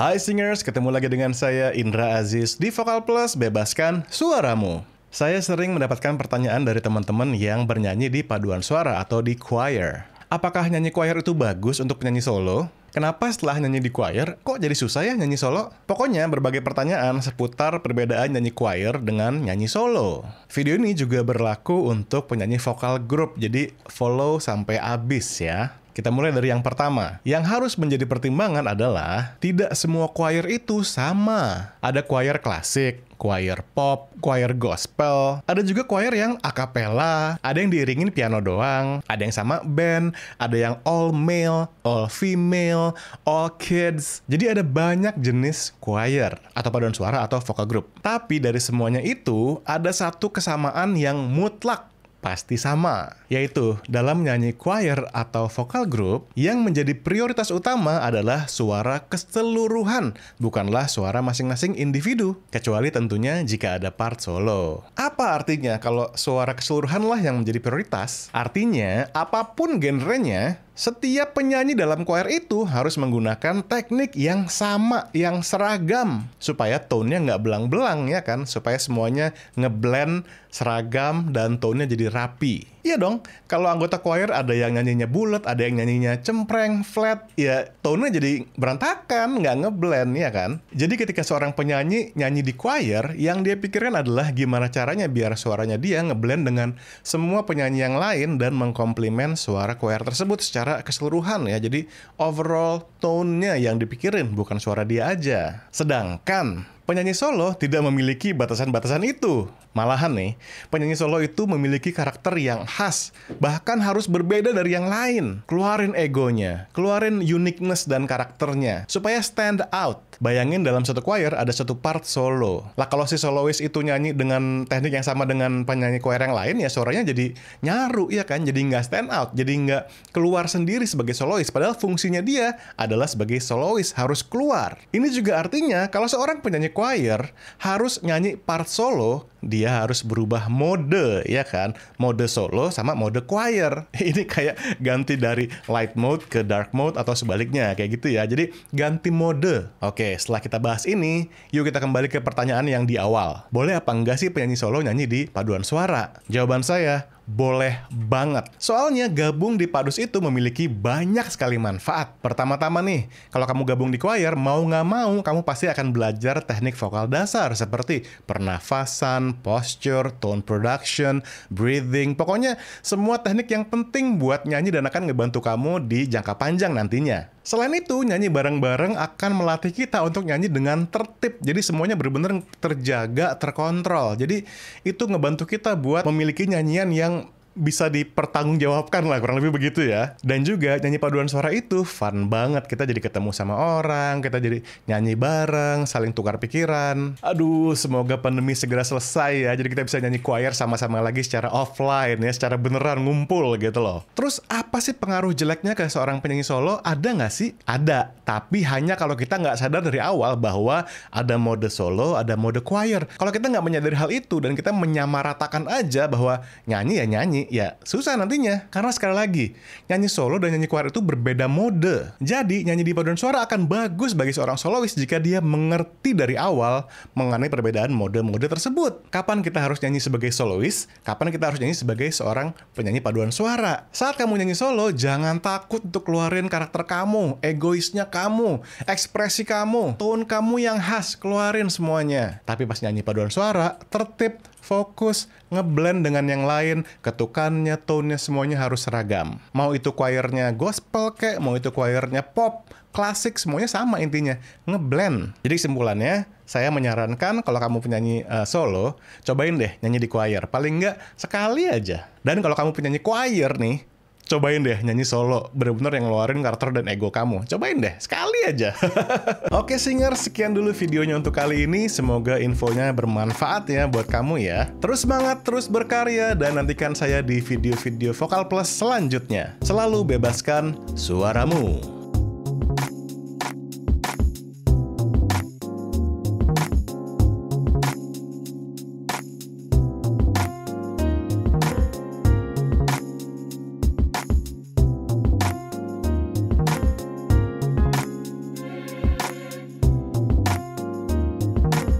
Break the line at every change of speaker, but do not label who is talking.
Hai Singers, ketemu lagi dengan saya Indra Aziz di Vokal Plus Bebaskan Suaramu. Saya sering mendapatkan pertanyaan dari teman-teman yang bernyanyi di paduan suara atau di choir. Apakah nyanyi choir itu bagus untuk penyanyi solo? Kenapa setelah nyanyi di choir, kok jadi susah ya nyanyi solo? Pokoknya berbagai pertanyaan seputar perbedaan nyanyi choir dengan nyanyi solo. Video ini juga berlaku untuk penyanyi vokal grup, jadi follow sampai habis ya. Kita mulai dari yang pertama. Yang harus menjadi pertimbangan adalah tidak semua choir itu sama. Ada choir klasik, choir pop, choir gospel, ada juga choir yang akapela, ada yang diiringin piano doang, ada yang sama band, ada yang all male, all female, all kids. Jadi ada banyak jenis choir atau paduan suara atau vocal group. Tapi dari semuanya itu ada satu kesamaan yang mutlak pasti sama, yaitu dalam menyanyi choir atau vokal group yang menjadi prioritas utama adalah suara keseluruhan, bukanlah suara masing-masing individu, kecuali tentunya jika ada part solo. Apa artinya kalau suara keseluruhan lah yang menjadi prioritas? Artinya, apapun genrenya, setiap penyanyi dalam choir itu harus menggunakan teknik yang sama, yang seragam, supaya tone-nya nggak belang-belang ya kan, supaya semuanya ngeblend seragam dan tone-nya jadi rapi. Iya dong, kalau anggota choir ada yang nyanyinya bulat, ada yang nyanyinya cempreng, flat, ya tone jadi berantakan, nggak ngeblend ya kan. Jadi ketika seorang penyanyi nyanyi di choir, yang dia pikirkan adalah gimana caranya biar suaranya dia ngeblend dengan semua penyanyi yang lain dan mengkomplimen suara choir tersebut secara keseluruhan ya. Jadi overall tone-nya yang dipikirin bukan suara dia aja. Sedangkan penyanyi solo tidak memiliki batasan-batasan itu. Malahan nih, penyanyi solo itu memiliki karakter yang khas, bahkan harus berbeda dari yang lain. Keluarin egonya, keluarin uniqueness dan karakternya, supaya stand out. Bayangin dalam satu choir ada satu part solo. Lah kalau si solois itu nyanyi dengan teknik yang sama dengan penyanyi choir yang lain, ya suaranya jadi nyaru, ya kan? Jadi nggak stand out, jadi nggak keluar sendiri sebagai solois. Padahal fungsinya dia adalah sebagai solois, harus keluar. Ini juga artinya kalau seorang penyanyi choir harus nyanyi part solo, di dia harus berubah mode ya kan mode solo sama mode choir ini kayak ganti dari light mode ke dark mode atau sebaliknya kayak gitu ya jadi ganti mode oke setelah kita bahas ini yuk kita kembali ke pertanyaan yang di awal boleh apa enggak sih penyanyi solo nyanyi di paduan suara jawaban saya boleh banget. Soalnya gabung di Padus itu memiliki banyak sekali manfaat. Pertama-tama nih, kalau kamu gabung di choir, mau nggak mau kamu pasti akan belajar teknik vokal dasar seperti pernafasan, posture, tone production, breathing, pokoknya semua teknik yang penting buat nyanyi dan akan ngebantu kamu di jangka panjang nantinya. Selain itu, nyanyi bareng-bareng akan melatih kita untuk nyanyi dengan tertib. Jadi semuanya benar-benar terjaga, terkontrol. Jadi itu ngebantu kita buat memiliki nyanyian yang bisa dipertanggungjawabkan lah kurang lebih begitu ya dan juga nyanyi paduan suara itu fun banget kita jadi ketemu sama orang kita jadi nyanyi bareng saling tukar pikiran aduh semoga pandemi segera selesai ya jadi kita bisa nyanyi choir sama-sama lagi secara offline ya secara beneran ngumpul gitu loh terus apa sih pengaruh jeleknya ke seorang penyanyi solo ada nggak sih ada tapi hanya kalau kita nggak sadar dari awal bahwa ada mode solo ada mode choir kalau kita nggak menyadari hal itu dan kita menyamaratakan aja bahwa nyanyi ya nyanyi ya susah nantinya. Karena sekali lagi, nyanyi solo dan nyanyi choir itu berbeda mode. Jadi, nyanyi di paduan suara akan bagus bagi seorang solois jika dia mengerti dari awal mengenai perbedaan mode-mode tersebut. Kapan kita harus nyanyi sebagai solois, kapan kita harus nyanyi sebagai seorang penyanyi paduan suara. Saat kamu nyanyi solo, jangan takut untuk keluarin karakter kamu, egoisnya kamu, ekspresi kamu, tone kamu yang khas, keluarin semuanya. Tapi pas nyanyi paduan suara, tertib, fokus, ngeblend dengan yang lain, ketukannya, tone-nya semuanya harus seragam. Mau itu choir-nya gospel kek, mau itu choir-nya pop, klasik semuanya sama intinya ngeblend jadi kesimpulannya saya menyarankan kalau kamu penyanyi uh, eh, solo cobain deh nyanyi di choir paling nggak sekali aja dan kalau kamu penyanyi choir nih cobain deh nyanyi solo bener-bener yang ngeluarin karakter dan ego kamu cobain deh sekali aja oke singer sekian dulu videonya untuk kali ini semoga infonya bermanfaat ya buat kamu ya terus semangat terus berkarya dan nantikan saya di video-video vokal plus selanjutnya selalu bebaskan suaramu